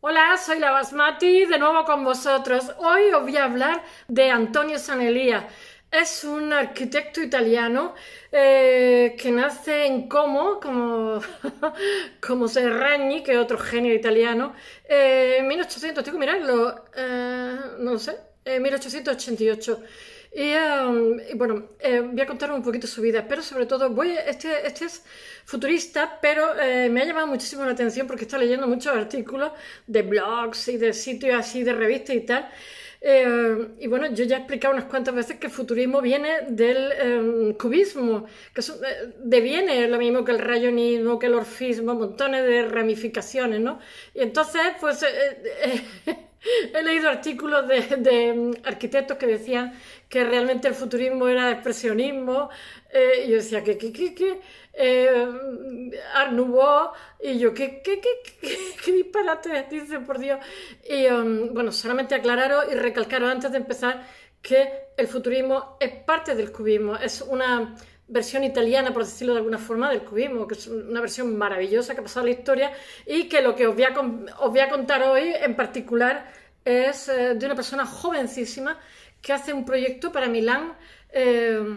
Hola, soy la Basmati, de nuevo con vosotros. Hoy os voy a hablar de Antonio Sanelía. Es un arquitecto italiano eh, que nace en Como, como, como Serragni, que es otro genio italiano, eh, en eh, no sé, en 1888. Mm, y, bueno, eh, voy a contar un poquito su vida, pero sobre todo, voy, este, este es futurista, pero eh, me ha llamado muchísimo la atención porque está leyendo muchos artículos de blogs y de sitios así, de revistas y tal, eh, y bueno, yo ya he explicado unas cuantas veces que el futurismo viene del eh, cubismo, que eso, eh, deviene lo mismo que el rayonismo, que el orfismo, montones de ramificaciones, ¿no? Y entonces, pues he leído artículos de, mm, arquitectos que decían que realmente el futurismo era expresionismo, y yo decía, que que, que, eh, y yo, ¿qué, qué, qué, disparate dice, por Dios? Y um, bueno, solamente aclararos y recalcaros antes de empezar que el futurismo es parte del cubismo, es una versión italiana, por decirlo de alguna forma, del cubismo, que es una versión maravillosa que ha pasado la historia y que lo que os voy a, os voy a contar hoy en particular es eh, de una persona jovencísima que hace un proyecto para Milán. Eh,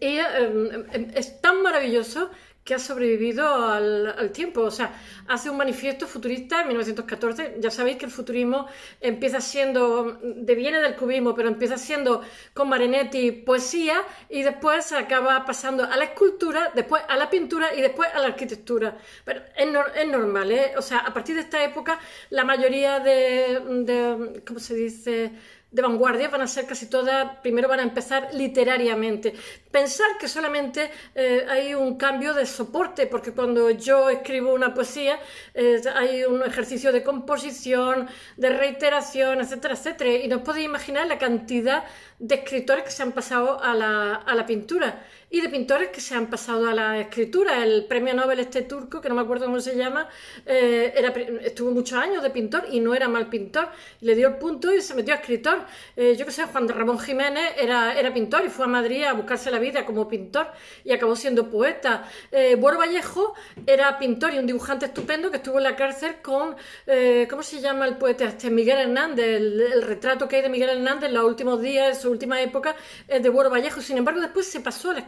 y em, em, es tan maravilloso que ha sobrevivido al, tiempo. O sea, hace un manifiesto futurista en 1914. Ya sabéis que el futurismo empieza siendo, deviene del cubismo, pero empieza siendo con Marinetti poesía y después acaba pasando a la escultura, después a la pintura y después a la arquitectura. Pero es, normal, ¿eh? O sea, a partir de esta época, la mayoría de ¿cómo se dice? de vanguardia van a ser casi todas, primero van a empezar literariamente. Pensar que solamente eh, hay un cambio de soporte, porque cuando yo escribo una poesía eh, hay un ejercicio de composición, de reiteración, etcétera, etcétera. Y no os podéis imaginar la cantidad de escritores que se han pasado a la, a la pintura y de pintores que se han pasado a la escritura. El premio Nobel este turco, que no me acuerdo cómo se llama, eh, estuvo muchos años de pintor y no era mal pintor. Le dio el punto y se metió a escritor. Eh, yo qué sé, Juan Ramón Jiménez era, era pintor y fue a Madrid a buscarse la vida como pintor y acabó siendo poeta. Eh, Buero Vallejo era pintor y un dibujante estupendo que estuvo en la cárcel con, eh, ¿cómo se llama el poeta este? Miguel Hernández. El, retrato que hay de Miguel Hernández en los últimos días, en su última época, es de Buero Vallejo. Sin embargo, después se pasó a la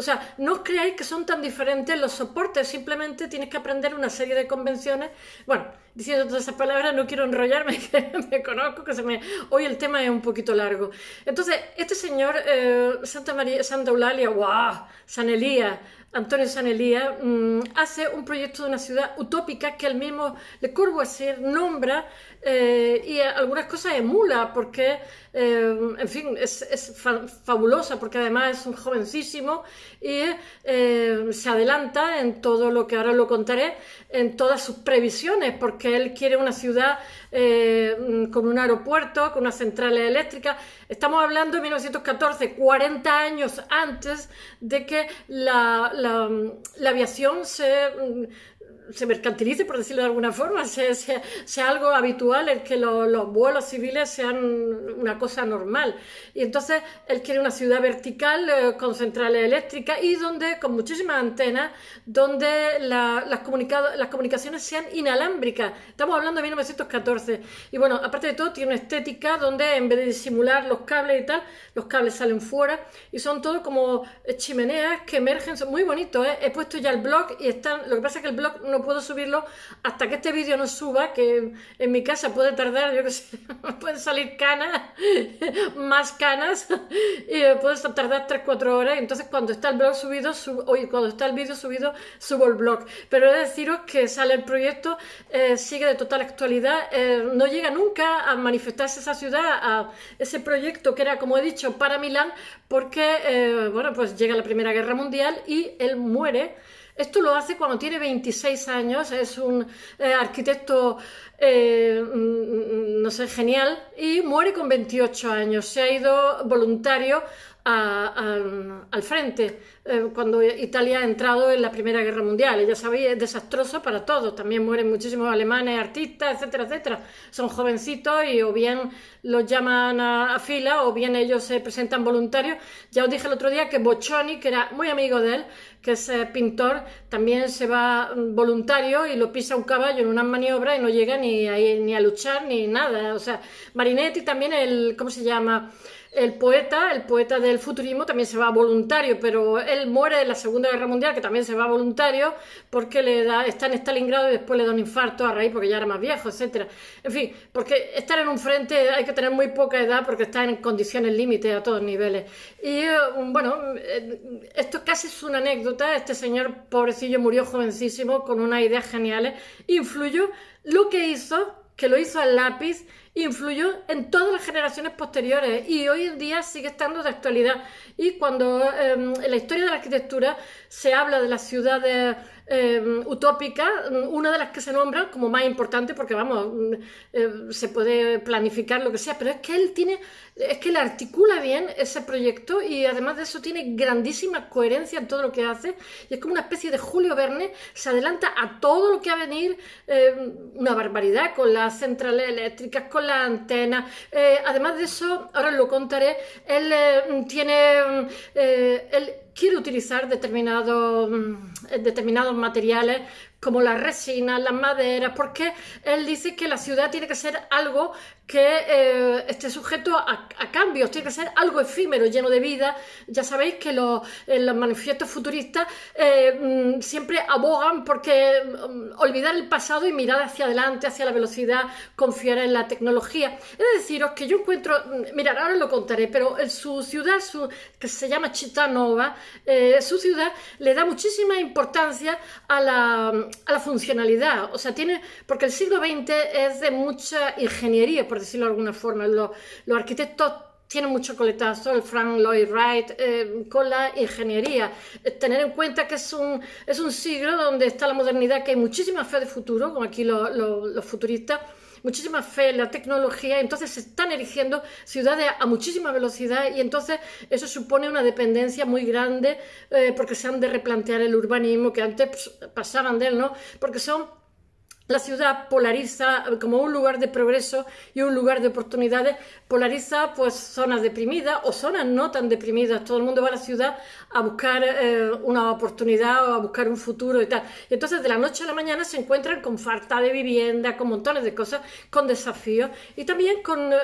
o sea, no os creáis que son tan diferentes los soportes, simplemente tienes que aprender una serie de convenciones. Bueno, diciendo todas esas palabras, no quiero enrollarme, me conozco, que se me... hoy el tema es un poquito largo. Entonces, este señor, eh, Santa, María, Eulalia, San Elías, Antonio San Elías, mm, hace un proyecto de una ciudad utópica que el mismo Le Corbusier nombra eh, y algunas cosas emula, porque, eh, en fin, es, es fabulosa, porque además es un jovencísimo y se adelanta en todo lo que ahora lo contaré, en todas sus previsiones, porque que él quiere una ciudad eh, mm, con un aeropuerto, con una central eléctrica. Estamos hablando de 1914, 40 años antes de que la, la mm, aviación se mm, se mercantilice, por decirlo de alguna forma, sea, algo habitual el que los vuelos civiles sean una cosa normal. Y entonces él quiere una ciudad vertical eh, con centrales eléctricas y donde, con muchísimas antenas, donde la, las, las comunicaciones sean inalámbricas. Estamos hablando de 1914. Y bueno, aparte de todo, tiene una estética donde en vez de disimular los cables y tal, los cables salen fuera y son todos como chimeneas que emergen, son muy bonitos. ¿eh? He puesto ya el blog y están, lo que pasa es que el blog no puedo subirlo hasta que este vídeo no suba, que en mi casa puede tardar, yo que sé, pueden salir canas, más canas, y puede tardar 3-4 horas. Entonces, cuando está el blog subido, cuando está el vídeo subido, subo el blog. Pero he de deciros que sale el proyecto, eh, sigue de total actualidad, eh, no llega nunca a manifestarse esa ciudad, a ese proyecto que era, como he dicho, para Milán, porque, eh, bueno, pues llega la Primera Guerra Mundial y él muere. Esto lo hace cuando tiene 26 años, es un eh, arquitecto, eh, mm, mm, mm, no sé, genial, y muere con 28 años. Se ha ido voluntario al frente eh, cuando Italia ha entrado en la Primera Guerra Mundial. Ya sabéis, es desastroso para todos. También mueren muchísimos alemanes, artistas, etcétera, etcétera. Son jovencitos y o bien los llaman a, fila o bien ellos se presentan voluntarios. Ya os dije el otro día que Boccioni, que era muy amigo de él, que es eh, pintor, también se va mm, voluntario y lo pisa un caballo en una maniobra y no llega ni a, ni a luchar ni nada. O sea, Marinetti también, el, ¿cómo se llama? El poeta, el poeta del futurismo, también se va voluntario, pero él muere en la Segunda Guerra Mundial, que también se va voluntario, porque le da, está en Stalingrado y después le da un infarto a raíz porque ya era más viejo, etcétera. En fin, porque estar en un frente hay que tener muy poca edad porque está en condiciones límite a todos niveles. Y eh, bueno, eh, esto casi es una anécdota. Este señor pobrecillo murió jovencísimo con unas ideas geniales. Influyó lo que hizo, que lo hizo al lápiz influyó en todas las generaciones posteriores y hoy en día sigue estando de actualidad. Y cuando em, en la historia de la arquitectura se habla de las ciudades Em, utópica, una de las que se nombra como más importante porque vamos, mm, eh, se puede planificar lo que sea, pero es que él tiene, es que él articula bien ese proyecto y además de eso tiene grandísima coherencia en todo lo que hace y es como una especie de Julio Verne, se adelanta a todo lo que va a venir, em, una barbaridad con las centrales eléctricas, con las antenas, eh, además de eso, ahora lo contaré, él eh, tiene, mm, el quiero utilizar determinados mm, eh, determinados materiales como las resinas, las maderas, porque él dice que la ciudad tiene que ser algo que eh, esté sujeto a, cambios, tiene que ser algo efímero, lleno de vida. Ya sabéis que los, eh, manifiestos futuristas eh, mm, siempre abogan porque mm, olvidar el pasado y mirar hacia adelante, hacia la velocidad, confiar en la tecnología. Es decir, deciros que yo encuentro, mm, mirar ahora lo contaré, pero en su ciudad, su, que se llama Chitanova, su ciudad le da muchísima importancia a la a la funcionalidad. O sea, tiene, porque el siglo XX es de mucha ingeniería, por decirlo de alguna forma. Los, arquitectos tienen mucho coletazo, el Frank Lloyd Wright, eh, con la ingeniería. Eh, tener en cuenta que es un, es un siglo donde está la modernidad, que hay muchísima fe de futuro, como aquí los lo, futuristas muchísima fe en la tecnología, entonces se están erigiendo ciudades a muchísima velocidad y entonces eso supone una dependencia muy grande eh, porque se han de replantear el urbanismo que antes pues, pasaban de él, ¿no? Porque son la ciudad polariza como un lugar de progreso y un lugar de oportunidades, polariza pues zonas deprimidas o zonas no tan deprimidas. Todo el mundo va a la ciudad a buscar eh, una oportunidad o a buscar un futuro y tal. Y entonces de la noche a la mañana se encuentran con falta de vivienda, con montones de cosas, con desafíos y también con, eh,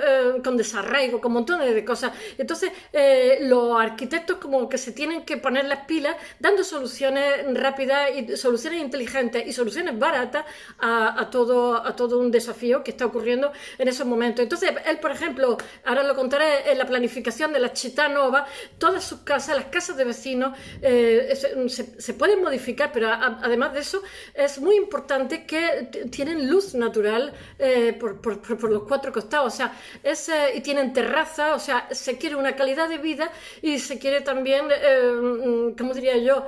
con desarraigo, con montones de cosas. Entonces eh, los arquitectos como que se tienen que poner las pilas dando soluciones rápidas y soluciones inteligentes y soluciones baratas a, todo, a todo un desafío que está ocurriendo en esos momentos. Entonces, él, por ejemplo, ahora lo contaré en la planificación de la Chitanova, Nova, todas sus casas, las casas de vecinos, eh, se, pueden modificar, pero además de eso, es muy importante que tienen luz natural eh, por, por, los cuatro costados, o sea, es, eh, y tienen terraza, o sea, se quiere una calidad de vida y se quiere también, mm, ¿cómo diría yo?,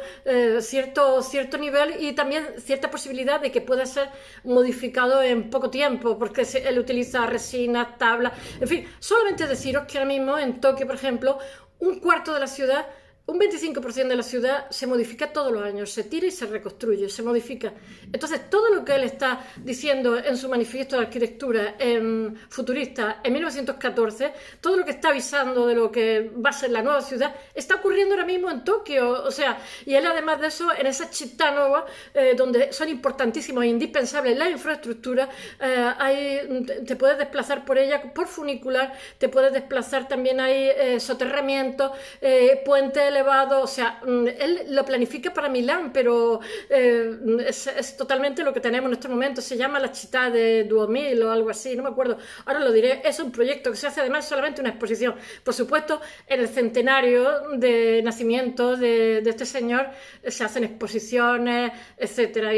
cierto, cierto nivel y también cierta posibilidad de que pueda ser modificado en poco tiempo, porque él utiliza resinas, tablas, en fin, solamente deciros que ahora mismo en Tokio, por ejemplo, un cuarto de la ciudad un 25% de la ciudad se modifica todos los años, se tira y se reconstruye, se modifica. Entonces, todo lo que él está diciendo en su manifiesto de arquitectura em, futurista en 1914, todo lo que está avisando de lo que va a ser la nueva ciudad, está ocurriendo ahora mismo en Tokio. O sea, y él además de eso, en esa chita nueva, eh, donde son importantísimos e indispensables las infraestructuras, eh, te puedes desplazar por ella por funicular, te puedes desplazar también hay soterramiento eh, soterramientos, puentes o sea, mm, él lo planifica para Milán, pero eh, es, totalmente lo que tenemos en este momento. Se llama La Chita de 2000 o algo así, no me acuerdo. Ahora lo diré. Es un proyecto que se hace además solamente una exposición. Por supuesto, en el centenario de nacimiento de, este señor eh, se hacen exposiciones, etcétera.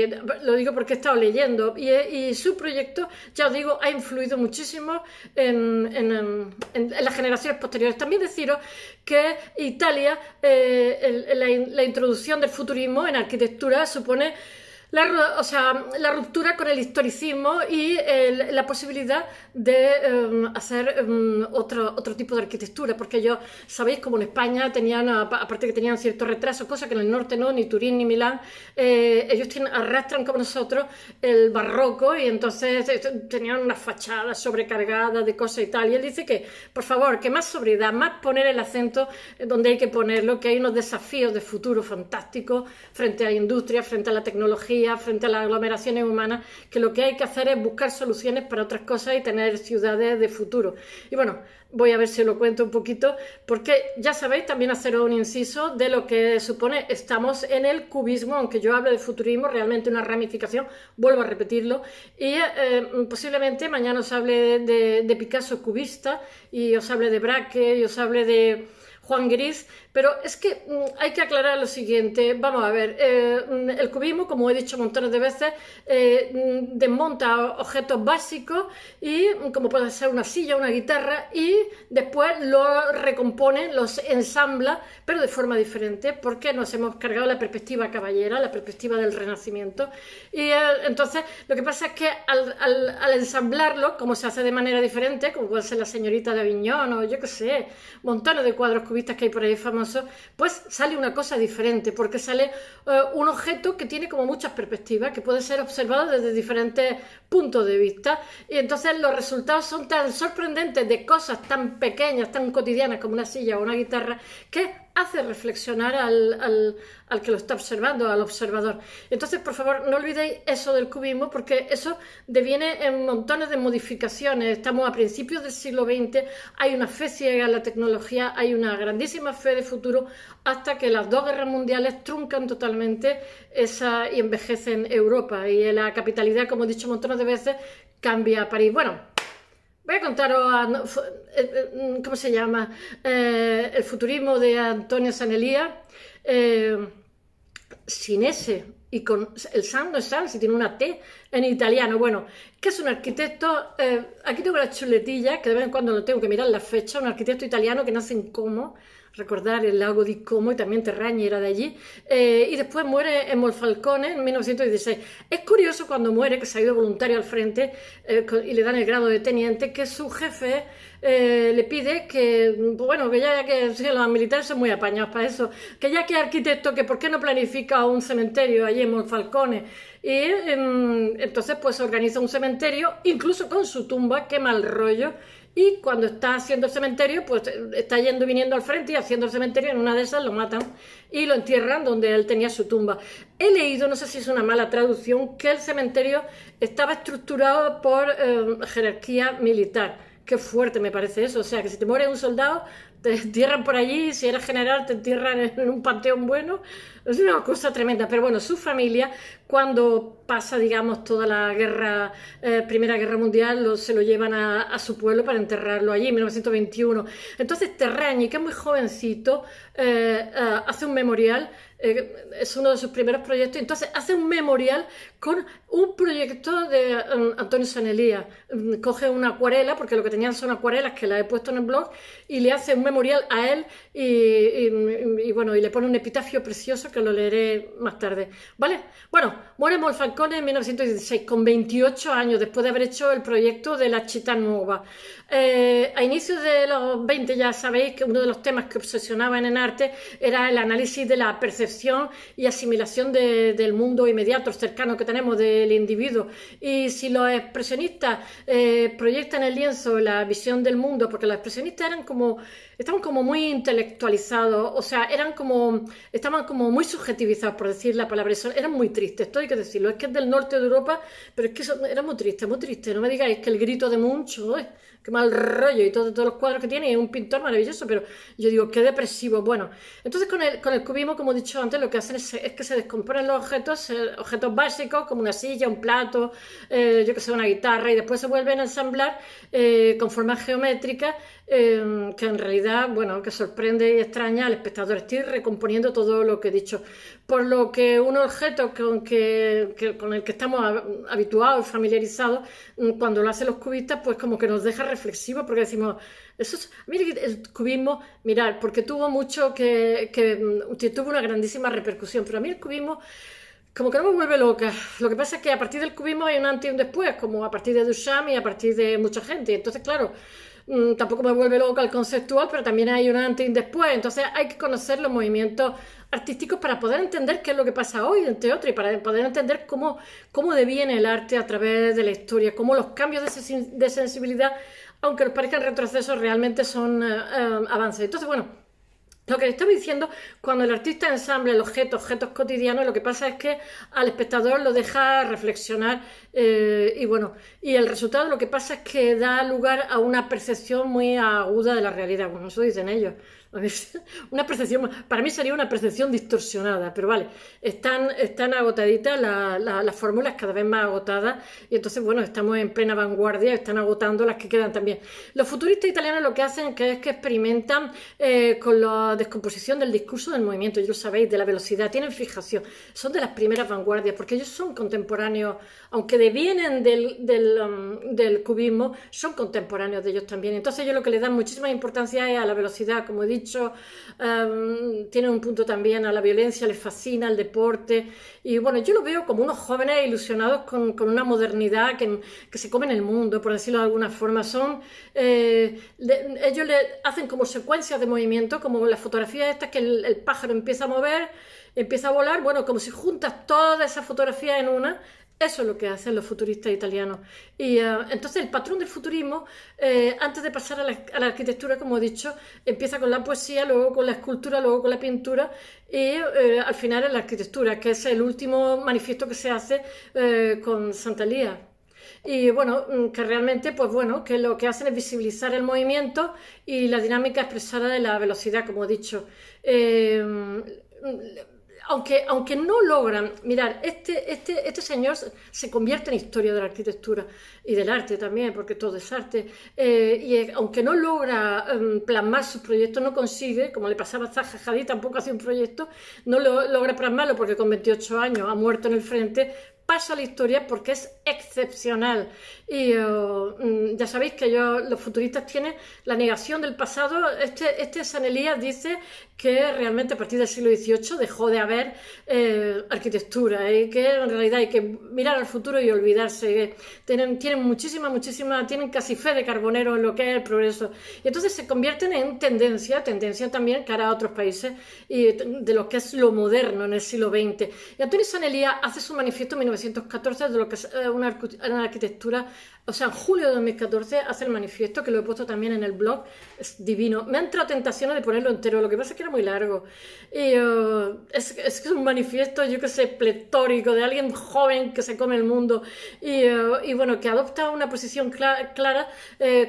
lo digo porque he estado leyendo y, su proyecto, ya os digo, ha influido muchísimo en, en las generaciones posteriores. También deciros que Italia eh, la, la introducción del futurismo en arquitectura supone la, o sea, la ruptura con el historicismo y la posibilidad de em, hacer em, otro, otro tipo de arquitectura, porque ellos, sabéis, como en España tenían, aparte que tenían cierto retraso, cosa que en el norte no, ni Turín ni Milán, eh, ellos tienen, arrastran como nosotros el barroco y entonces eh, tenían una fachada sobrecargada de cosas y tal. Y él dice que, por favor, que más sobriedad, más poner el acento eh, donde hay que ponerlo, que hay unos desafíos de futuro fantásticos frente a la industria, frente a la tecnología frente a las aglomeraciones humanas, que lo que hay que hacer es buscar soluciones para otras cosas y tener ciudades de futuro. Y bueno, voy a ver si lo cuento un poquito, porque ya sabéis, también hacer un inciso de lo que supone estamos en el cubismo, aunque yo hable de futurismo, realmente una ramificación, vuelvo a repetirlo, y eh, eh, posiblemente mañana os hable de, Picasso cubista, y os hable de Braque, y os hable de Juan Gris, pero es que mm, hay que aclarar lo siguiente. Vamos a ver, eh, el cubismo, como he dicho montones de veces, eh, mm, desmonta objetos básicos y mm, como puede ser una silla, una guitarra, y después lo recompone, los ensambla, pero de forma diferente, porque nos hemos cargado la perspectiva caballera, la perspectiva del Renacimiento. Y eh, entonces lo que pasa es que al, ensamblarlo, como se hace de manera diferente, como puede ser la señorita de Aviñón o yo qué sé, montones de cuadros que hay por ahí famosos, pues sale una cosa diferente, porque sale eh, un objeto que tiene como muchas perspectivas, que puede ser observado desde diferentes puntos de vista, y entonces los resultados son tan sorprendentes de cosas tan pequeñas, tan cotidianas como una silla o una guitarra, que hace reflexionar al, que lo está observando, al observador. Entonces, por favor, no olvidéis eso del cubismo, porque eso deviene en montones de modificaciones. Estamos a principios del siglo XX, hay una fe ciega en la tecnología, hay una grandísima fe de futuro, hasta que las dos guerras mundiales truncan totalmente esa y envejecen Europa. Y la capitalidad, como he dicho montones de veces, cambia a París. Bueno, Voy a contaros, oh, eh, eh, mm, ¿cómo se llama? Eh, el futurismo de Antonio Sanelía. sin ese y con el San no es si tiene una T en italiano. Bueno, que es un arquitecto, aquí tengo la chuletilla, que de vez en cuando no tengo que mirar la fecha, un arquitecto italiano que nace en Como, recordar el lago de Como y también Terraña era de allí, eh, y después muere en Molfalcone en 1916. Es curioso cuando muere, que se ha ido voluntario al frente eh, y le dan el grado de teniente, que su jefe eh, le pide que, bueno, que ya que los militares son muy apañados para eso, que ya que arquitecto, que por qué no planifica un cementerio allí en Molfalcone... Y em, entonces pues organiza un cementerio, incluso con su tumba, qué mal rollo, y cuando está haciendo el cementerio, pues está yendo y viniendo al frente y haciendo el cementerio, en una de esas lo matan y lo entierran donde él tenía su tumba. He leído, no sé si es una mala traducción, que el cementerio estaba estructurado por eh, jerarquía militar Qué fuerte me parece eso. O sea, que si te muere un soldado, te entierran por allí, si eres general, te entierran en un panteón bueno. Es una cosa tremenda. Pero bueno, su familia, cuando pasa, digamos, toda la guerra, eh, Primera Guerra Mundial, se lo llevan a, su pueblo para enterrarlo allí, en 1921. Entonces Terrañi, que es muy jovencito, eh, eh, hace un memorial eh, es uno de sus primeros proyectos, entonces hace un memorial con un proyecto de um, Antonio Sanelía. Mm, coge una acuarela, porque lo que tenían son acuarelas que las he puesto en el blog, y le hace un memorial a él y, bueno, y le pone un epitafio precioso que lo leeré más tarde. ¿Vale? Bueno, muere Molfalcone en 1916, con 28 años, después de haber hecho el proyecto de la Chita Nueva. Eh, a inicios de los 20 ya sabéis que uno de los temas que obsesionaban en arte era el análisis de la percepción y asimilación del mundo inmediato, cercano que tenemos del individuo. Y si los expresionistas eh, proyectan el lienzo la visión del mundo, porque los expresionistas eran como, estaban como muy intelectualizados, o sea, eran como, estaban como muy subjetivizados, por decir la palabra, eran muy tristes, esto hay que decirlo, es que es del norte de Europa, pero es que eso, era muy triste, muy triste, no me digáis que el grito de muchos qué mal rollo y todos los cuadros que tiene, es un pintor maravilloso, pero yo digo, qué depresivo. Bueno, entonces con el, con el cubismo, como he dicho antes, lo que hacen es, que se descomponen los objetos, objetos básicos, como una silla, un plato, eh, yo que sé, una guitarra, y después se vuelven a ensamblar eh, con forma geométrica. Em, que en realidad, bueno, que sorprende y extraña al espectador. Estoy recomponiendo todo lo que he dicho. Por lo que un objeto con, que, con el que estamos habituados y familiarizados, mm, cuando lo hacen los cubistas, pues como que nos deja reflexivos, porque decimos, eso es, mire, el cubismo, mirar, porque tuvo mucho que, mm, que tuvo una grandísima repercusión, pero a mí el cubismo como que no me vuelve loca. Lo que pasa es que a partir del cubismo hay un antes y un después, como a partir de Duchamp y a partir de mucha gente. Entonces, claro, Mm, tampoco me vuelve loca el conceptual, pero también hay un antes y un después. Entonces hay que conocer los movimientos artísticos para poder entender qué es lo que pasa hoy, entre otros, y para poder entender cómo, cómo deviene el arte a través de la historia, cómo los cambios de, sensibilidad, aunque nos parezcan retrocesos, realmente son eh, eh, avances. Entonces, bueno lo que le estoy diciendo, cuando el artista ensambla el objeto, objetos cotidianos, lo que pasa es que al espectador lo deja reflexionar eh, y bueno, y el resultado lo que pasa es que da lugar a una percepción muy aguda de la realidad, bueno, eso dicen ellos. una percepción, para mí sería una percepción distorsionada, pero vale, están, están agotaditas las fórmulas cada vez más agotadas y entonces, bueno, estamos en plena vanguardia, están agotando las que quedan también. Los futuristas italianos lo que hacen es que experimentan eh, con la descomposición del discurso del movimiento, ya lo sabéis, de la velocidad, tienen fijación, son de las primeras vanguardias, porque ellos son contemporáneos, aunque devienen del, del, um, del cubismo, son contemporáneos de ellos también. Entonces ellos lo que le dan muchísima importancia es a la velocidad, como he dicho, dicho, em, un punto también a la violencia, les fascina el deporte. Y bueno, yo lo veo como unos jóvenes ilusionados con, una modernidad que, se come en el mundo, por decirlo de alguna forma. Son, eh, ellos le hacen como secuencias de movimiento, como las fotografías estas que el, el pájaro empieza a mover, empieza a volar. Bueno, como si juntas todas esas fotografías en una, eso es lo que hacen los futuristas italianos. Y eh, entonces el patrón del futurismo, eh, antes de pasar a la, arquitectura, como he dicho, empieza con la poesía, luego con la escultura, luego con la pintura y eh, al final en la arquitectura, que es el último manifiesto que se hace con Santa y bueno, mm, que realmente, pues bueno, que lo que hacen es visibilizar el movimiento y la dinámica expresada de la velocidad, como he dicho. Mm, aunque, no logran, mirar, este, este, este señor se convierte en historia de la arquitectura y del arte también, porque todo es arte, eh, y eh, aunque no logra em, plasmar sus proyectos, no consigue, como le pasaba a Zaha Hadid, tampoco hace un proyecto, no logra plasmarlo porque con 28 años ha muerto en el frente, pasa a la historia porque es excepcional. Y eh, mm, ya sabéis que yo, los futuristas tienen la negación del pasado. Este, este San Elías dice que realmente a partir del siglo XVIII dejó de haber eh, arquitectura y que en realidad hay que mirar al futuro y olvidarse. Tienen, tienen muchísima, muchísima, tienen casi fe de carbonero en lo que es el progreso. Y entonces se convierten en tendencia, tendencia también cara a otros países y de lo que es lo moderno en el siglo XX. Y Antonio San Elías hace su manifiesto en 19 de lo que es eh, una, arquitectura. O sea, en julio de 2014 hace el manifiesto, que lo he puesto también en el blog, es divino. Me han entrado tentaciones de ponerlo entero, lo que pasa es que era muy largo. Y eh, es, un manifiesto, yo que sé, pletórico, de alguien joven que se come el mundo y, eh, bueno, que adopta una posición clara,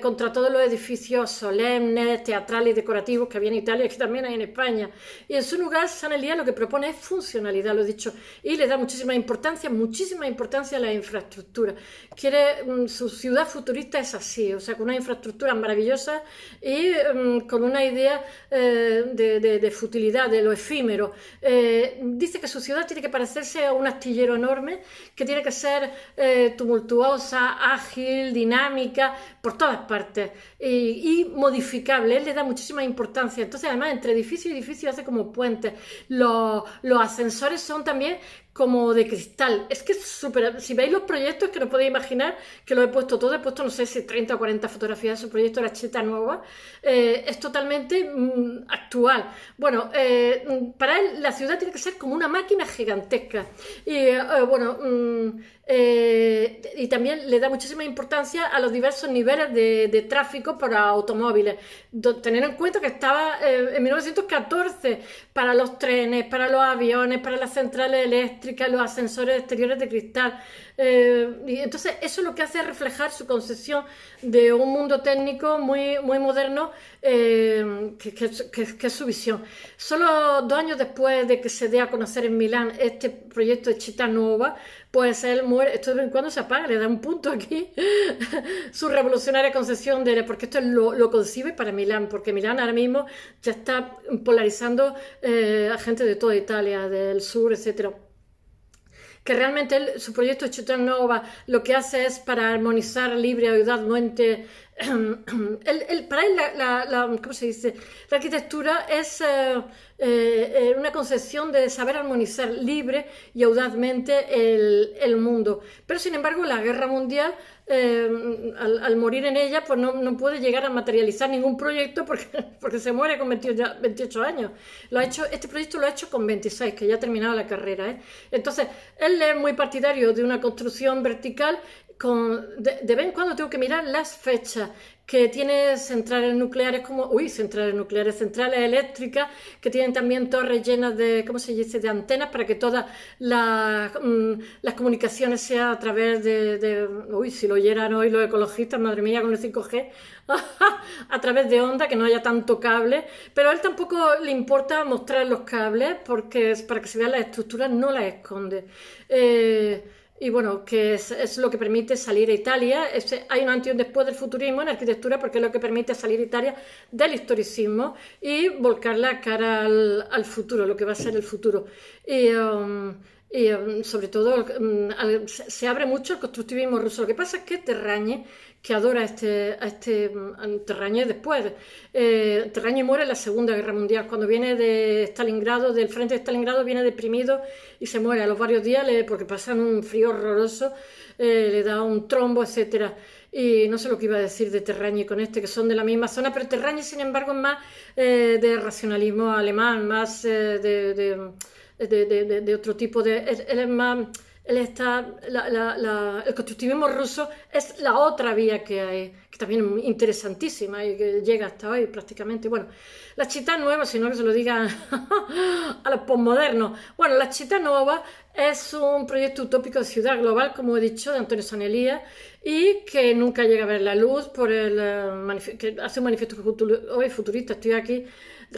contra todos los edificios solemnes, teatrales y decorativos que había en Italia y que también hay en España. Y en su lugar, San Elías lo que propone es funcionalidad, lo he dicho, y le da muchísima importancia, mucho muchísima importancia a la infraestructura. Quiere, mm, su ciudad futurista es así, o sea, con una infraestructura maravillosa y mm, con una idea eh, de, futilidad, de lo efímero. Eh, dice que su ciudad tiene que parecerse a un astillero enorme, que tiene que ser eh, tumultuosa, ágil, dinámica, por todas partes y, modificable. Él le da muchísima importancia. Entonces, además, entre edificio y edificio hace como puente... los ascensores son también como de cristal. Es que es súper... Si veis los proyectos que no podéis imaginar, que lo he puesto todo, he puesto no sé si 30 o 40 fotografías de su proyecto, la cheta nueva, eh, es totalmente mm, actual. Bueno, eh, para él la ciudad tiene que ser como una máquina gigantesca. Y eh, bueno, mm, y también le da muchísima importancia a los diversos niveles de, tráfico para automóviles. tener en cuenta que estaba en 1914 para los trenes, para los aviones, para las centrales eléctricas, los ascensores exteriores de cristal. Eh, y entonces eso lo que hace es reflejar su concepción de un mundo técnico muy, muy moderno, eh, que, es su visión. Solo dos años después de que se dé a conocer en Milán este proyecto de Chita Nova, pues él muere, esto de vez en cuando se apaga, le da un punto aquí, su revolucionaria concepción de, porque esto lo, concibe para Milán, porque Milán ahora mismo ya está polarizando eh, a gente de toda Italia, del sur, etcétera que realmente su proyecto Chutanova lo que hace es para armonizar libre, y audazmente para él, la, dice? la arquitectura es eh, eh, eh, una concepción de saber armonizar libre y audazmente el, el mundo. Pero sin embargo, la guerra mundial Em, al, morir en ella, pues no, no, puede llegar a materializar ningún proyecto porque, porque se muere con 28, años. Lo ha hecho, este proyecto lo ha hecho con 26, que ya ha terminado la carrera. ¿eh? Entonces, él es muy partidario de una construcción vertical con, de, vez en cuando tengo que mirar las fechas que tiene centrales nucleares como, uy, centrales nucleares, centrales eléctricas, que tienen también torres llenas de, ¿cómo se dice?, de antenas para que todas las mm, comunicaciones sean a través de, uy, si lo oyeran hoy los ecologistas, madre mía, con el 5G, a través de onda, que no haya tanto cable, pero a él tampoco le importa mostrar los cables porque para que se vean las estructuras no las esconde. Eh, y bueno, que es, lo que permite salir a Italia. hay un antes y un después del futurismo en arquitectura porque es lo que permite salir a Italia del historicismo y volcarla cara al, futuro, lo que va a ser el futuro. Y, um, y mm, sobre todo mm, se abre mucho el constructivismo ruso. Lo que pasa es que Terrañe, que adora este, a este mm, Terrañe después, eh, Terrañe muere en la Segunda Guerra Mundial, cuando viene de Stalingrado, del frente de Stalingrado, viene deprimido y se muere a los varios días porque pasa un frío horroroso, eh, le da un trombo, etcétera y no sé lo que iba a decir de Terrañe con este, que son de la misma zona, pero Terrañe, sin embargo, es más eh, de racionalismo alemán, más eh, de, de, otro tipo de... Él, es más... Él está, el constructivismo ruso es la otra vía que hay, que también es interesantísima y que llega hasta hoy prácticamente. Bueno, la chita nueva, si no que se lo diga a los postmodernos. Bueno, la chita nueva es un proyecto utópico de ciudad global, como he dicho, de Antonio Sanelía, y que nunca llega a ver la luz por el eh, que hace un manifiesto hoy futurista. Estoy aquí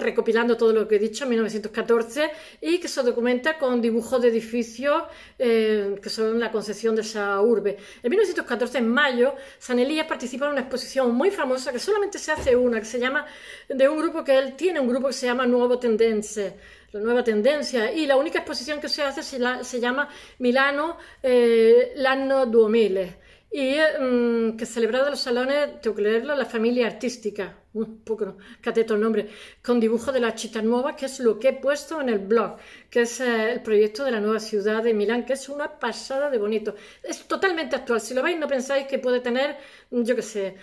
recopilando todo lo que he dicho, en 1914, y que se documenta con dibujos de edificios eh, que son la concesión de esa urbe. En 1914, en mayo, San Elías participa en una exposición muy famosa que solamente se hace una, que se llama, de un grupo que él tiene, un grupo que se llama Nuevo Tendense, la nueva tendencia, y la única exposición que se hace se, llama Milano eh, l'anno 2000, y mm, que celebrado en los salones, tengo que leerlo, la familia artística, un poco cateto el nombre, con dibujo de las Chita nuevas, que es lo que he puesto en el blog, que es eh, el proyecto de la nueva ciudad de Milán, que es una pasada de bonito. Es totalmente actual. Si lo veis, no pensáis que puede tener, mm, yo qué sé,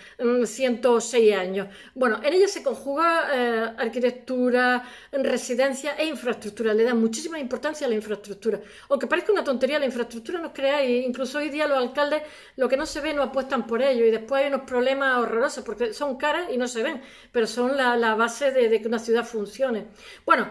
106 mm, años. Bueno, en ella se conjuga eh, arquitectura, residencia e infraestructura. Le da muchísima importancia a la infraestructura. Aunque parezca una tontería, la infraestructura no creáis. Incluso hoy día los alcaldes, lo que no se ve, no apuestan por ello. Y después hay unos problemas horrorosos porque son caras y no se ven pero son la, base de, que una ciudad funcione. Bueno,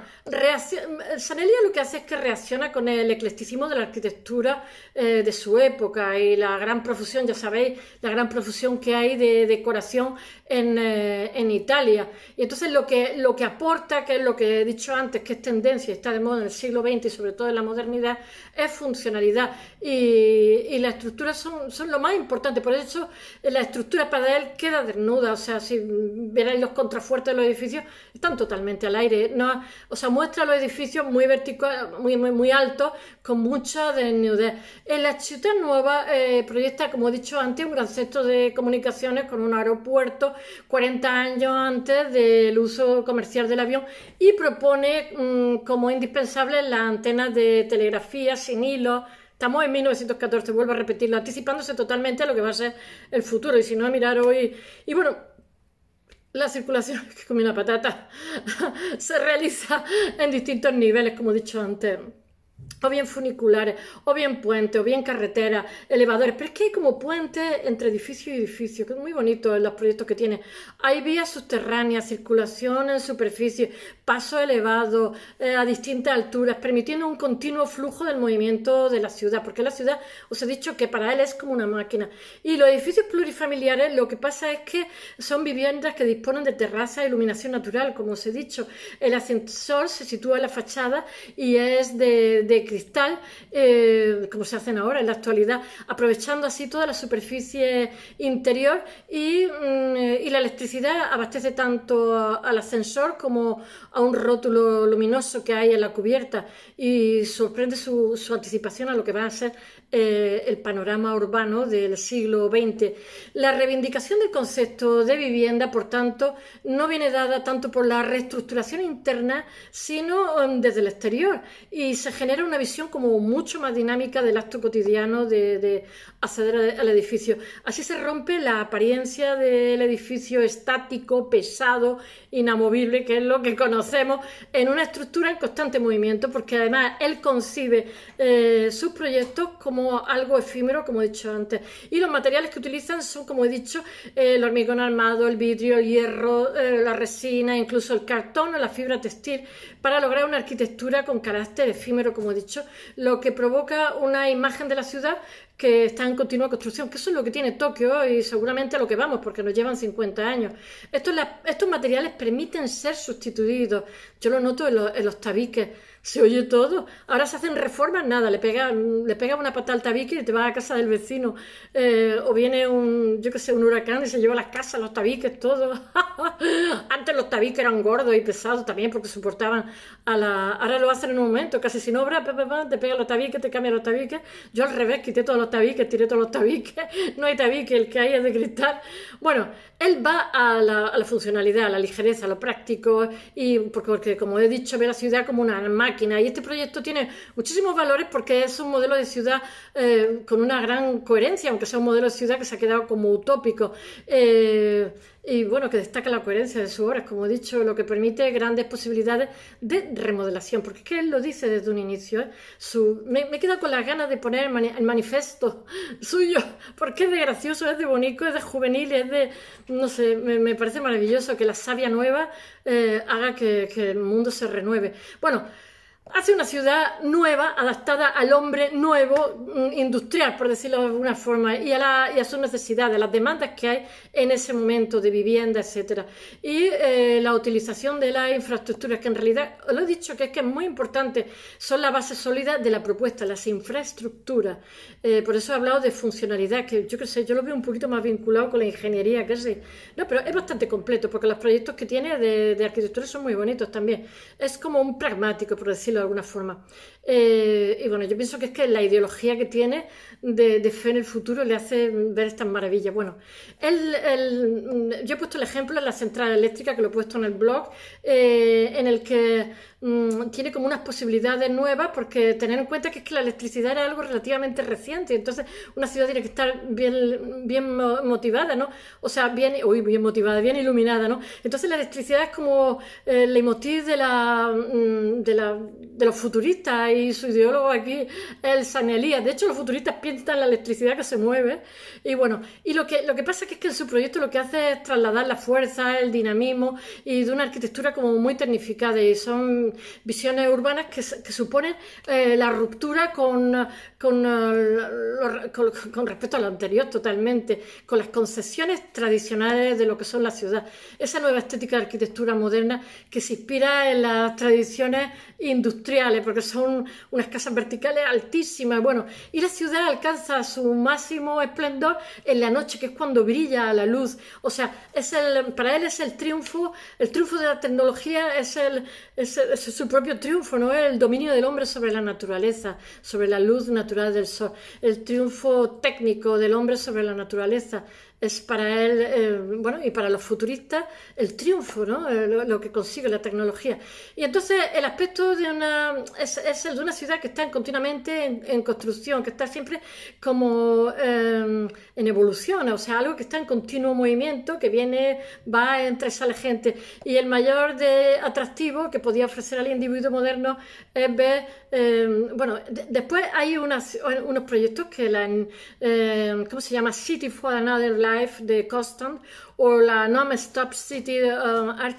Sanelia lo que hace es que reacciona con el eclecticismo de la arquitectura eh, de su época y la gran profusión, ya sabéis, la gran profusión que hay de decoración eh, en, Italia. Y entonces lo que, lo que aporta, que es lo que he dicho antes, que es tendencia, está de moda en el siglo XX y sobre todo en la modernidad, es funcionalidad. Y, y las estructuras son, lo más importante. Por eso eh, la estructura para él queda desnuda. O sea, si de los contrafuertes de los edificios, están totalmente al aire. No, o sea, muestra los edificios muy verticales, muy, muy, muy altos, con mucha desnudez. En la ciudad nueva eh, proyecta, como he dicho antes, un gran centro de comunicaciones con un aeropuerto 40 años antes del uso comercial del avión y propone mm, como indispensable las antenas de telegrafía sin hilo, Estamos en 1914, vuelvo a repetirlo, anticipándose totalmente a lo que va a ser el futuro. Y si no, a mirar hoy. Y bueno, la circulación, que comí una patata, se realiza en distintos niveles, como he dicho antes o bien funiculares, o bien puentes, o bien carreteras, elevadores, pero es que hay como puentes entre edificio y edificio, que es muy bonito en los proyectos que tiene. Hay vías subterráneas, circulación en superficie, paso elevado eh, a distintas alturas, permitiendo un continuo flujo del movimiento de la ciudad, porque la ciudad, os he dicho que para él es como una máquina. Y los edificios plurifamiliares lo que pasa es que son viviendas que disponen de terraza, e iluminación natural, como os he dicho. El ascensor se sitúa en la fachada y es de, cristal, eh, como se hacen ahora en la actualidad, aprovechando así toda la superficie interior y, mm, eh, la electricidad abastece tanto al ascensor como a un rótulo luminoso que hay en la cubierta y sorprende su, anticipación a lo que va a ser eh, el panorama urbano del siglo XX. La reivindicación del concepto de vivienda, por tanto, no viene dada tanto por la reestructuración interna, sino em, desde el exterior, y se genera una visión como mucho más dinámica del acto cotidiano de, acceder al edificio. Así se rompe la apariencia del edificio estático, pesado, inamovible, que es lo que conocemos, en una estructura en constante movimiento, porque además él concibe eh, sus proyectos como algo efímero, como he dicho antes. Y los materiales que utilizan son, como he dicho, el hormigón armado, el vidrio, el hierro, eh, la resina, incluso el cartón o la fibra textil, para lograr una arquitectura con carácter efímero, como he dicho, lo que provoca una imagen de la ciudad que está en continua construcción, que eso es lo que tiene Tokio y seguramente a lo que vamos, porque nos llevan 50 años. Estos, estos materiales permiten ser sustituidos. Yo lo noto en los tabiques se oye todo. Ahora se hacen reformas, nada, le pega, le pega una pata al tabique y te va a casa del vecino. Eh, o viene un, yo qué sé, un huracán y se lleva las casas, los tabiques, todo. Antes los tabiques eran gordos y pesados también porque soportaban a la... Ahora lo hacen en un momento, casi sin obra, te pega los tabiques, te cambia los tabiques. Yo al revés, quité todos los tabiques, tiré todos los tabiques. No hay tabique, el que hay es de cristal. Bueno, él va a la, funcionalidad, a la ligereza, a lo práctico, y porque, como he dicho, ve la ciudad como una y este proyecto tiene muchísimos valores porque es un modelo de ciudad eh, con una gran coherencia, aunque sea un modelo de ciudad que se ha quedado como utópico. Eh, y bueno, que destaca la coherencia de sus obras, como he dicho, lo que permite grandes posibilidades de remodelación, porque él lo dice desde un inicio. ¿eh? me, he quedado con las ganas de poner el, manifiesto manifesto suyo, porque es de gracioso, es de bonito, es de juvenil, es de, no sé, me, parece maravilloso que la savia nueva haga que, el mundo se renueve. Bueno, hace una ciudad nueva, adaptada al hombre nuevo, mm, industrial, por decirlo de alguna forma, y a, sus necesidades, las demandas que hay en ese momento de vivienda, etc. Y eh, la utilización de las infraestructuras, que en realidad, lo he dicho, que es que es muy importante, son la base sólida de la propuesta, las infraestructuras. Eh, por eso he hablado de funcionalidad, que yo sé, yo lo veo un poquito más vinculado con la ingeniería, que sé. No, pero es bastante completo, porque los proyectos que tiene de, de arquitectura son muy bonitos también. Es como un pragmático, por decirlo de alguna forma. Eh, y bueno, yo pienso que es que la ideología que tiene de, fe en el futuro le hace ver estas maravillas. Bueno, el, mm, yo he puesto el ejemplo en la central eléctrica, que lo he puesto en el blog, eh, en el que mm, tiene como unas posibilidades nuevas, porque tener en cuenta que es que la electricidad era algo relativamente reciente, entonces una ciudad tiene que estar bien, bien motivada, ¿no? O sea, bien, uy, bien motivada, bien iluminada, ¿no? Entonces la electricidad es como eh, el emotiv de, la, mm, de, la, de los futuristas y su ideólogo aquí el Elías De hecho, los futuristas piensan la electricidad que se mueve. Y bueno, y lo que, lo que pasa es que, en su proyecto lo que hace es trasladar la fuerza, el dinamismo y de una arquitectura como muy tecnificada. Y son visiones urbanas que, suponen eh, la ruptura con, con, eh, con, con, respecto a lo anterior totalmente, con las concesiones tradicionales de lo que son las ciudades. Esa nueva estética de arquitectura moderna que se inspira en las tradiciones industriales, porque son unas casas verticales altísimas. Bueno, y la ciudad alcanza su máximo esplendor en la noche, que es cuando brilla la luz. O sea, para él es el triunfo, el triunfo de la tecnología es, su propio triunfo, ¿no? El dominio del hombre sobre la naturaleza, sobre la luz natural del sol, el triunfo técnico del hombre sobre la naturaleza, es para él, eh, bueno, y para los futuristas, el triunfo, ¿no? Eh, lo, que consigue la tecnología. Y entonces el aspecto de una, es, es el de una ciudad que está continuamente en, construcción, que está siempre como eh, en evolución, o sea, algo que está en continuo movimiento, que viene, va, entre y sale gente. Y el mayor de atractivo que podía ofrecer al individuo moderno es ver, bueno, después hay unas, unos proyectos que la, ¿cómo se llama? City for Another de custom o la Me Stop City de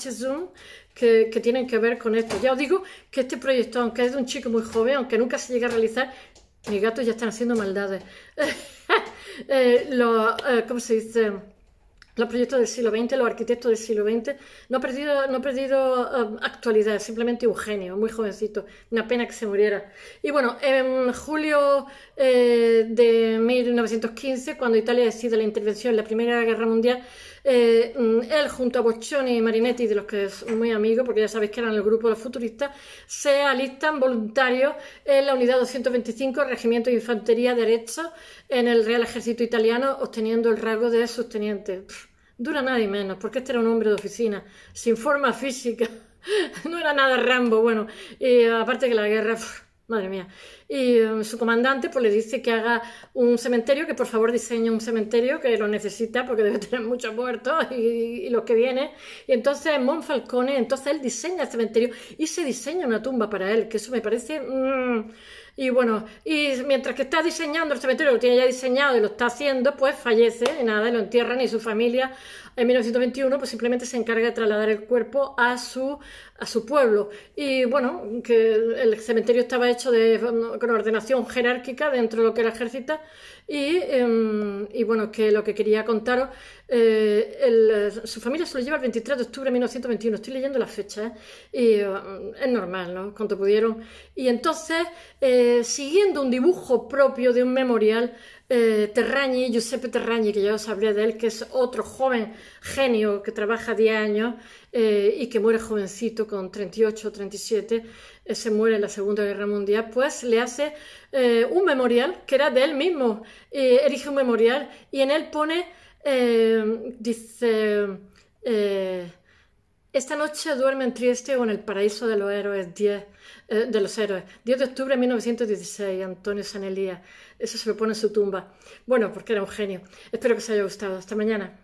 eh, zoom que, tienen que ver con esto. Ya os digo que este proyecto, aunque es de un chico muy joven, aunque nunca se llega a realizar, mis gatos ya están haciendo maldades. Eh, eh, ¿Cómo se dice? los proyectos del siglo XX, los arquitectos del siglo XX. No ha perdido, um, actualidad, simplemente un genio, muy jovencito. Una pena que se muriera. Y bueno, en julio eh, de 1915, cuando Italia decide la intervención en la Primera Guerra Mundial, eh, mm, él junto a Boccioni y Marinetti, de los que es muy amigo, porque ya sabéis que eran el grupo de los futuristas, se alistan voluntarios en la unidad 225, Regimiento de Infantería Derecho, en el Real Ejército Italiano, obteniendo el rango de subteniente. dura nada y menos, porque este era un hombre de oficina, sin forma física, no era nada Rambo, bueno, y aparte que la guerra madre mía. Y um, su comandante pues, le dice que haga un cementerio, que por favor diseñe un cementerio, que lo necesita porque debe tener muchos muertos y, los que vienen. Y entonces Monfalcone, entonces él diseña el cementerio y se diseña una tumba para él, que eso me parece... Mm, y bueno, y mientras que está diseñando el cementerio, lo tiene ya diseñado y lo está haciendo, pues fallece y nada, lo entierran y su familia en 1921 pues simplemente se encarga de trasladar el cuerpo a su, a su pueblo. Y bueno, que el cementerio estaba hecho de, con ordenación jerárquica dentro de lo que era ejército, y, em, y bueno, que lo que quería contaros, eh, su familia se lo lleva el 23 de octubre de 1921, estoy leyendo la fecha eh, y um, es normal, ¿no? Cuanto pudieron. Y entonces, eh, siguiendo un dibujo propio de un memorial, eh, Terragni, Giuseppe Terragni, que ya os hablé de él, que es otro joven genio que trabaja 10 años eh, y que muere jovencito con 38 o 37, se muere en la Segunda Guerra Mundial, pues le hace eh, un memorial que era de él mismo, erige un memorial y en él pone, eh, dice... Esta noche duerme en Trieste o en el paraíso de los héroes 10, de los héroes. 10 de octubre de 1916, Antonio Sanelía. Eso se me pone en su tumba. Bueno, porque era un genio. Espero que os haya gustado. Hasta mañana.